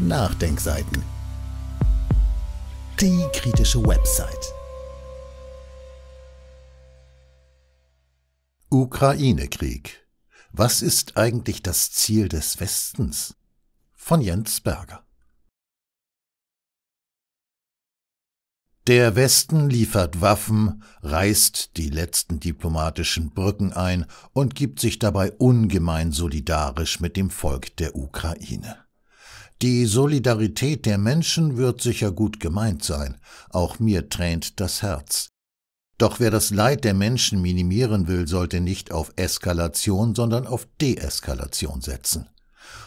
Nachdenkseiten. Die kritische Website. Ukraine-Krieg. Was ist eigentlich das Ziel des Westens? Von Jens Berger. Der Westen liefert Waffen, reißt die letzten diplomatischen Brücken ein und gibt sich dabei ungemein solidarisch mit dem Volk der Ukraine. Die Solidarität der Menschen wird sicher gut gemeint sein, auch mir tränt das Herz. Doch wer das Leid der Menschen minimieren will, sollte nicht auf Eskalation, sondern auf Deeskalation setzen.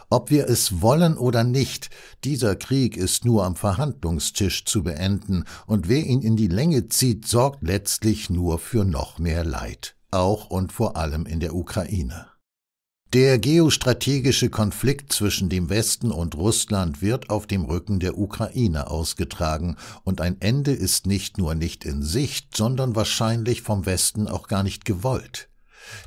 Ob wir es wollen oder nicht, dieser Krieg ist nur am Verhandlungstisch zu beenden, und wer ihn in die Länge zieht, sorgt letztlich nur für noch mehr Leid, auch und vor allem in der Ukraine. Der geostrategische Konflikt zwischen dem Westen und Russland wird auf dem Rücken der Ukraine ausgetragen, und ein Ende ist nicht nur nicht in Sicht, sondern wahrscheinlich vom Westen auch gar nicht gewollt.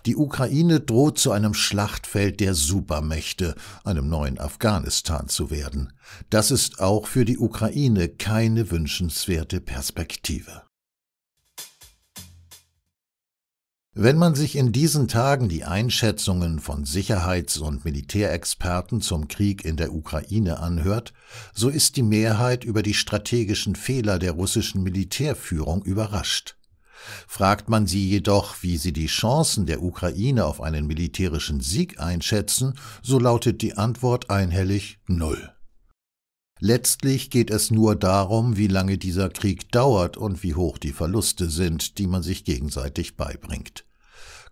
Die Ukraine droht zu einem Schlachtfeld der Supermächte, einem neuen Afghanistan zu werden. Das ist auch für die Ukraine keine wünschenswerte Perspektive. Wenn man sich in diesen Tagen die Einschätzungen von Sicherheits- und Militärexperten zum Krieg in der Ukraine anhört, so ist die Mehrheit über die strategischen Fehler der russischen Militärführung überrascht. Fragt man sie jedoch, wie sie die Chancen der Ukraine auf einen militärischen Sieg einschätzen, so lautet die Antwort einhellig Null. Letztlich geht es nur darum, wie lange dieser Krieg dauert und wie hoch die Verluste sind, die man sich gegenseitig beibringt.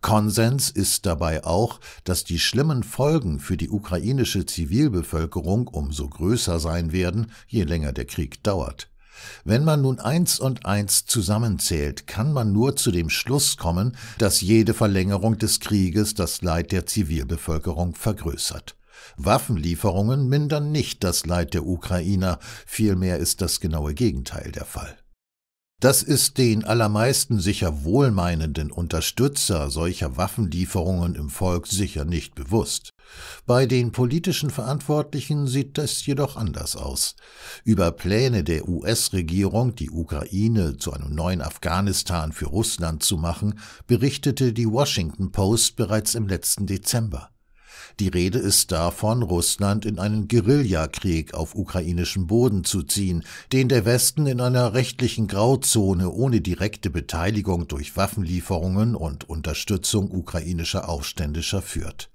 Konsens ist dabei auch, dass die schlimmen Folgen für die ukrainische Zivilbevölkerung umso größer sein werden, je länger der Krieg dauert. Wenn man nun eins und eins zusammenzählt, kann man nur zu dem Schluss kommen, dass jede Verlängerung des Krieges das Leid der Zivilbevölkerung vergrößert. Waffenlieferungen mindern nicht das Leid der Ukrainer, vielmehr ist das genaue Gegenteil der Fall. Das ist den allermeisten sicher wohlmeinenden Unterstützer solcher Waffenlieferungen im Volk sicher nicht bewusst. Bei den politischen Verantwortlichen sieht das jedoch anders aus. Über Pläne der US-Regierung, die Ukraine zu einem neuen Afghanistan für Russland zu machen, berichtete die Washington Post bereits im letzten Dezember. Die Rede ist davon, Russland in einen Guerillakrieg auf ukrainischem Boden zu ziehen, den der Westen in einer rechtlichen Grauzone ohne direkte Beteiligung durch Waffenlieferungen und Unterstützung ukrainischer Aufständischer führt.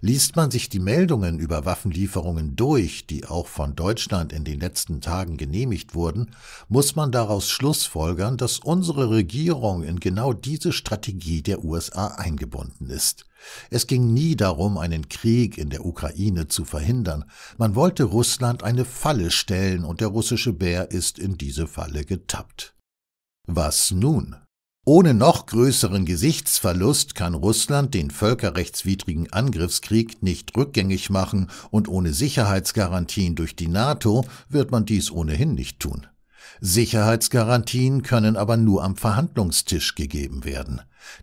Liest man sich die Meldungen über Waffenlieferungen durch, die auch von Deutschland in den letzten Tagen genehmigt wurden, muss man daraus schlussfolgern, dass unsere Regierung in genau diese Strategie der USA eingebunden ist. Es ging nie darum, einen Krieg in der Ukraine zu verhindern. Man wollte Russland eine Falle stellen und der russische Bär ist in diese Falle getappt. Was nun? Ohne noch größeren Gesichtsverlust kann Russland den völkerrechtswidrigen Angriffskrieg nicht rückgängig machen und ohne Sicherheitsgarantien durch die NATO wird man dies ohnehin nicht tun. Sicherheitsgarantien können aber nur am Verhandlungstisch gegeben werden.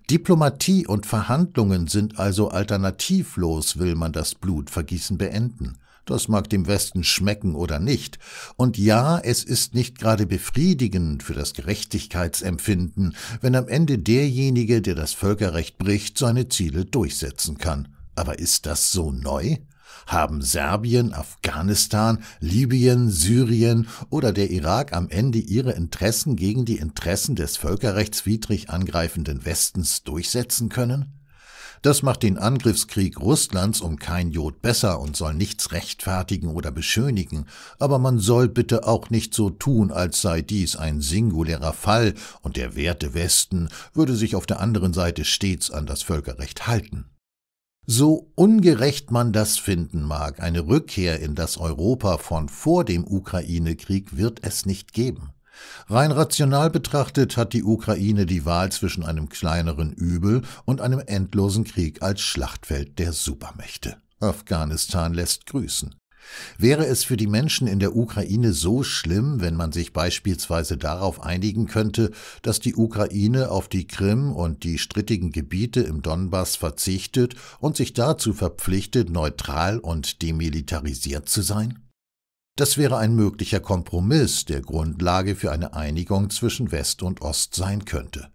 Diplomatie und Verhandlungen sind also alternativlos, will man das Blutvergießen beenden. Das mag dem Westen schmecken oder nicht. Und ja, es ist nicht gerade befriedigend für das Gerechtigkeitsempfinden, wenn am Ende derjenige, der das Völkerrecht bricht, seine Ziele durchsetzen kann. Aber ist das so neu? Haben Serbien, Afghanistan, Libyen, Syrien oder der Irak am Ende ihre Interessen gegen die Interessen des völkerrechtswidrig angreifenden Westens durchsetzen können? Das macht den Angriffskrieg Russlands um kein Jod besser und soll nichts rechtfertigen oder beschönigen, aber man soll bitte auch nicht so tun, als sei dies ein singulärer Fall und der werte Westen würde sich auf der anderen Seite stets an das Völkerrecht halten. So ungerecht man das finden mag, eine Rückkehr in das Europa von vor dem Ukraine-Krieg wird es nicht geben. Rein rational betrachtet hat die Ukraine die Wahl zwischen einem kleineren Übel und einem endlosen Krieg als Schlachtfeld der Supermächte. Afghanistan lässt grüßen. Wäre es für die Menschen in der Ukraine so schlimm, wenn man sich beispielsweise darauf einigen könnte, dass die Ukraine auf die Krim und die strittigen Gebiete im Donbass verzichtet und sich dazu verpflichtet, neutral und demilitarisiert zu sein? Das wäre ein möglicher Kompromiss, der Grundlage für eine Einigung zwischen West und Ost sein könnte.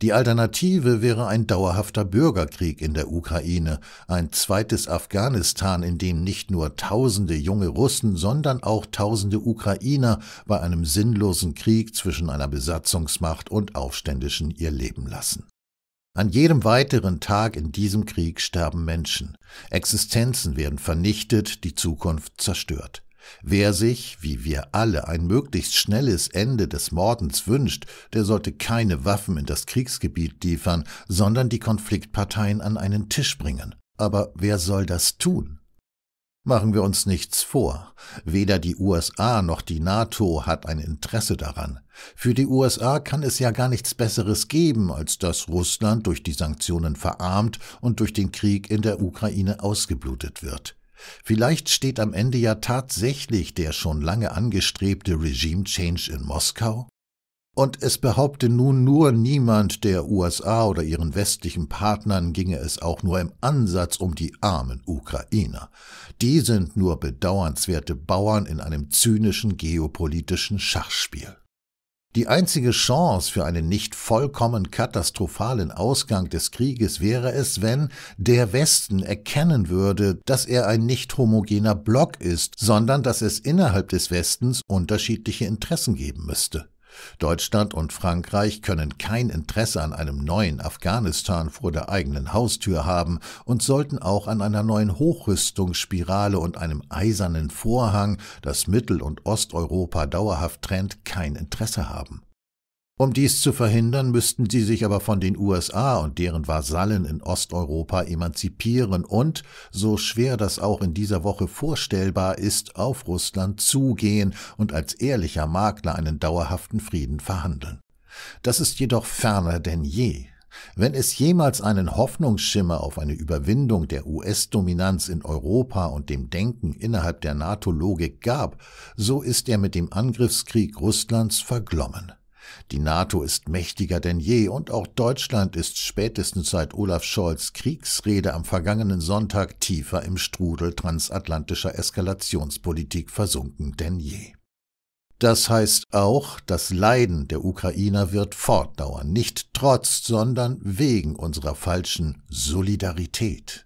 Die Alternative wäre ein dauerhafter Bürgerkrieg in der Ukraine, ein zweites Afghanistan, in dem nicht nur tausende junge Russen, sondern auch tausende Ukrainer bei einem sinnlosen Krieg zwischen einer Besatzungsmacht und Aufständischen ihr Leben lassen. An jedem weiteren Tag in diesem Krieg sterben Menschen, Existenzen werden vernichtet, die Zukunft zerstört. Wer sich, wie wir alle, ein möglichst schnelles Ende des Mordens wünscht, der sollte keine Waffen in das Kriegsgebiet liefern, sondern die Konfliktparteien an einen Tisch bringen. Aber wer soll das tun? Machen wir uns nichts vor. Weder die USA noch die NATO hat ein Interesse daran. Für die USA kann es ja gar nichts Besseres geben, als dass Russland durch die Sanktionen verarmt und durch den Krieg in der Ukraine ausgeblutet wird. Vielleicht steht am Ende ja tatsächlich der schon lange angestrebte Regime Change in Moskau? Und es behaupte nun nur niemand der USA oder ihren westlichen Partnern ginge es auch nur im Ansatz um die armen Ukrainer. Die sind nur bedauernswerte Bauern in einem zynischen geopolitischen Schachspiel. Die einzige Chance für einen nicht vollkommen katastrophalen Ausgang des Krieges wäre es, wenn der Westen erkennen würde, dass er ein nicht homogener Block ist, sondern dass es innerhalb des Westens unterschiedliche Interessen geben müsste. Deutschland und Frankreich können kein Interesse an einem neuen Afghanistan vor der eigenen Haustür haben und sollten auch an einer neuen Hochrüstungsspirale und einem eisernen Vorhang, das Mittel- und Osteuropa dauerhaft trennt, kein Interesse haben. Um dies zu verhindern, müssten sie sich aber von den USA und deren Vasallen in Osteuropa emanzipieren und, so schwer das auch in dieser Woche vorstellbar ist, auf Russland zugehen und als ehrlicher Makler einen dauerhaften Frieden verhandeln. Das ist jedoch ferner denn je. Wenn es jemals einen Hoffnungsschimmer auf eine Überwindung der US-Dominanz in Europa und dem Denken innerhalb der NATO-Logik gab, so ist er mit dem Angriffskrieg Russlands verglommen. Die NATO ist mächtiger denn je und auch Deutschland ist spätestens seit Olaf Scholz Kriegsrede am vergangenen Sonntag tiefer im Strudel transatlantischer Eskalationspolitik versunken denn je. Das heißt auch, das Leiden der Ukrainer wird fortdauern, nicht trotz, sondern wegen unserer falschen Solidarität.